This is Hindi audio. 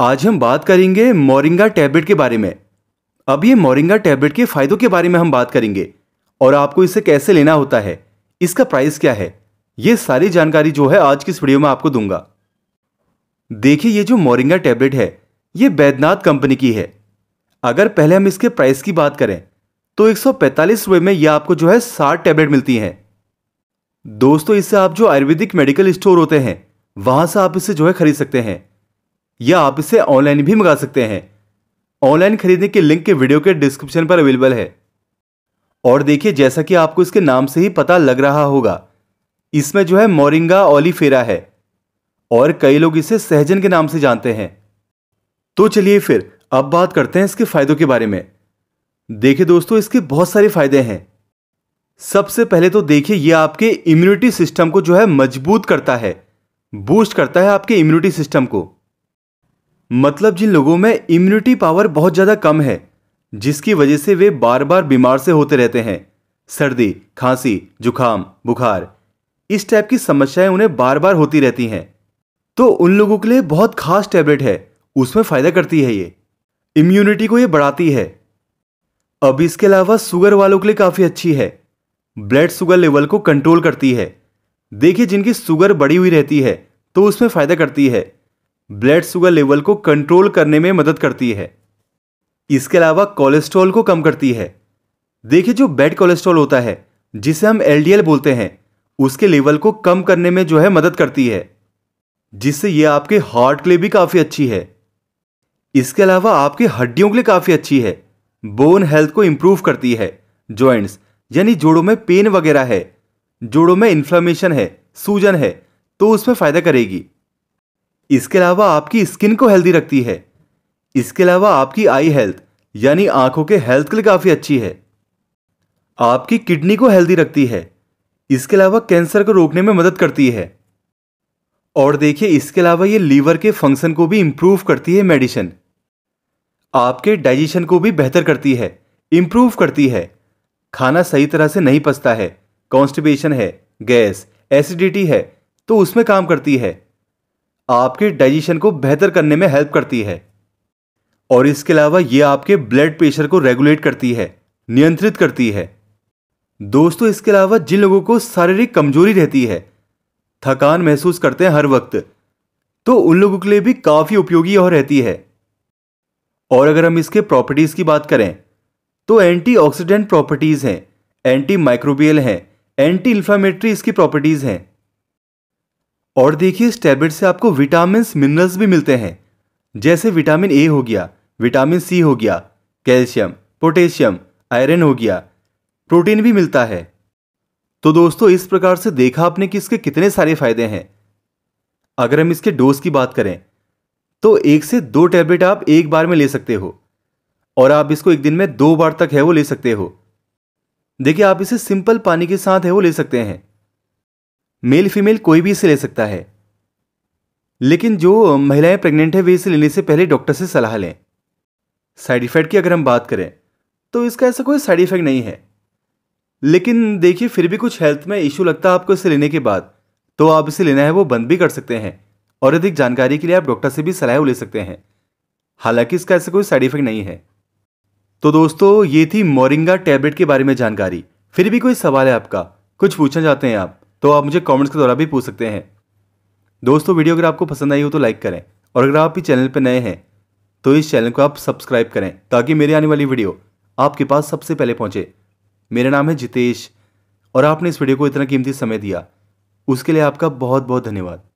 आज हम बात करेंगे मोरिंगा टैबलेट के बारे में अब ये मोरिंगा टैबलेट के फ़ायदों के बारे में हम बात करेंगे और आपको इसे कैसे लेना होता है इसका प्राइस क्या है ये सारी जानकारी जो है आज की इस वीडियो में आपको दूंगा देखिए ये जो मोरिंगा टैबलेट है ये बैद्यनाथ कंपनी की है अगर पहले हम इसके प्राइस की बात करें तो एक सौ रुपये में यह आपको जो है साठ टैबलेट मिलती हैं दोस्तों इससे आप जो आयुर्वेदिक मेडिकल स्टोर होते हैं वहां से आप इसे जो है खरीद सकते हैं या आप इसे ऑनलाइन भी मंगा सकते हैं ऑनलाइन खरीदने के लिंक के वीडियो के डिस्क्रिप्शन पर अवेलेबल है और देखिए जैसा कि आपको इसके नाम से ही पता लग रहा होगा इसमें जो है मोरिंगा ऑलीफेरा है और कई लोग इसे सहजन के नाम से जानते हैं तो चलिए फिर अब बात करते हैं इसके फायदों के बारे में देखिए दोस्तों इसके बहुत सारे फायदे हैं सबसे पहले तो देखिए यह आपके इम्यूनिटी सिस्टम को जो है मजबूत करता है बूस्ट करता है आपके इम्यूनिटी सिस्टम को मतलब जिन लोगों में इम्यूनिटी पावर बहुत ज़्यादा कम है जिसकी वजह से वे बार बार बीमार से होते रहते हैं सर्दी खांसी जुखाम बुखार इस टाइप की समस्याएं उन्हें बार बार होती रहती हैं तो उन लोगों के लिए बहुत खास टैबलेट है उसमें फ़ायदा करती है ये इम्यूनिटी को ये बढ़ाती है अब इसके अलावा सुगर वालों के लिए काफ़ी अच्छी है ब्लड शुगर लेवल को कंट्रोल करती है देखिए जिनकी सुगर बढ़ी हुई रहती है तो उसमें फ़ायदा करती है ब्लड शुगर लेवल को कंट्रोल करने में मदद करती है इसके अलावा कोलेस्ट्रॉल को कम करती है देखिए जो बैड कोलेस्ट्रॉल होता है जिसे हम एलडीएल बोलते हैं उसके लेवल को कम करने में जो है मदद करती है जिससे यह आपके हार्ट के लिए भी काफ़ी अच्छी है इसके अलावा आपकी हड्डियों के लिए काफ़ी अच्छी है बोन हेल्थ को इंप्रूव करती है जॉइंट्स यानी जोड़ों में पेन वगैरह है जोड़ों में इंफ्लामेशन है सूजन है तो उसमें फ़ायदा करेगी इसके अलावा आपकी स्किन को हेल्दी रखती है इसके अलावा आपकी आई हेल्थ यानी आंखों के हेल्थ के लिए काफ़ी अच्छी है आपकी किडनी को हेल्दी रखती है इसके अलावा कैंसर को रोकने में मदद करती है और देखिए इसके अलावा ये लीवर के फंक्शन को भी इम्प्रूव करती है मेडिसिन आपके डाइजेशन को भी बेहतर करती है इम्प्रूव करती है खाना सही तरह से नहीं पचता है कॉन्स्टिपेशन है गैस एसिडिटी है तो उसमें काम करती है आपके डाइजेशन को बेहतर करने में हेल्प करती है और इसके अलावा ये आपके ब्लड प्रेशर को रेगुलेट करती है नियंत्रित करती है दोस्तों इसके अलावा जिन लोगों को शारीरिक कमजोरी रहती है थकान महसूस करते हैं हर वक्त तो उन लोगों के लिए भी काफ़ी उपयोगी और रहती है और अगर हम इसके प्रॉपर्टीज़ की बात करें तो एंटीऑक्सीडेंट प्रॉपर्टीज़ हैं एंटी माइक्रोबियल हैं एंटी इन्फ्लामेटरी इसकी प्रॉपर्टीज़ हैं और देखिए इस टैबलेट से आपको विटामिन मिनरल्स भी मिलते हैं जैसे विटामिन ए हो गया विटामिन सी हो गया कैल्शियम पोटेशियम आयरन हो गया प्रोटीन भी मिलता है तो दोस्तों इस प्रकार से देखा आपने कि इसके कितने सारे फायदे हैं अगर हम इसके डोज की बात करें तो एक से दो टैबलेट आप एक बार में ले सकते हो और आप इसको एक दिन में दो बार तक है वो ले सकते हो देखिए आप इसे सिंपल पानी के साथ है वो ले सकते हैं मेल फीमेल कोई भी इसे ले सकता है लेकिन जो महिलाएं प्रेग्नेंट है वे इसे लेने से पहले डॉक्टर से सलाह लें साइड इफ़ेक्ट की अगर हम बात करें तो इसका ऐसा कोई साइड इफ़ेक्ट नहीं है लेकिन देखिए फिर भी कुछ हेल्थ में इश्यू लगता है आपको इसे लेने के बाद तो आप इसे लेना है वो बंद भी कर सकते हैं और अधिक जानकारी के लिए आप डॉक्टर से भी सलाह ले सकते हैं हालांकि इसका ऐसा कोई साइड इफ़ेक्ट नहीं है तो दोस्तों ये थी मोरिंगा टैबलेट के बारे में जानकारी फिर भी कोई सवाल है आपका कुछ पूछना चाहते हैं आप तो आप मुझे कमेंट्स के द्वारा भी पूछ सकते हैं दोस्तों वीडियो अगर आपको पसंद आई हो तो लाइक करें और अगर आप भी चैनल पर नए हैं तो इस चैनल को आप सब्सक्राइब करें ताकि मेरी आने वाली वीडियो आपके पास सबसे पहले पहुंचे मेरा नाम है जितेश और आपने इस वीडियो को इतना कीमती समय दिया उसके लिए आपका बहुत बहुत धन्यवाद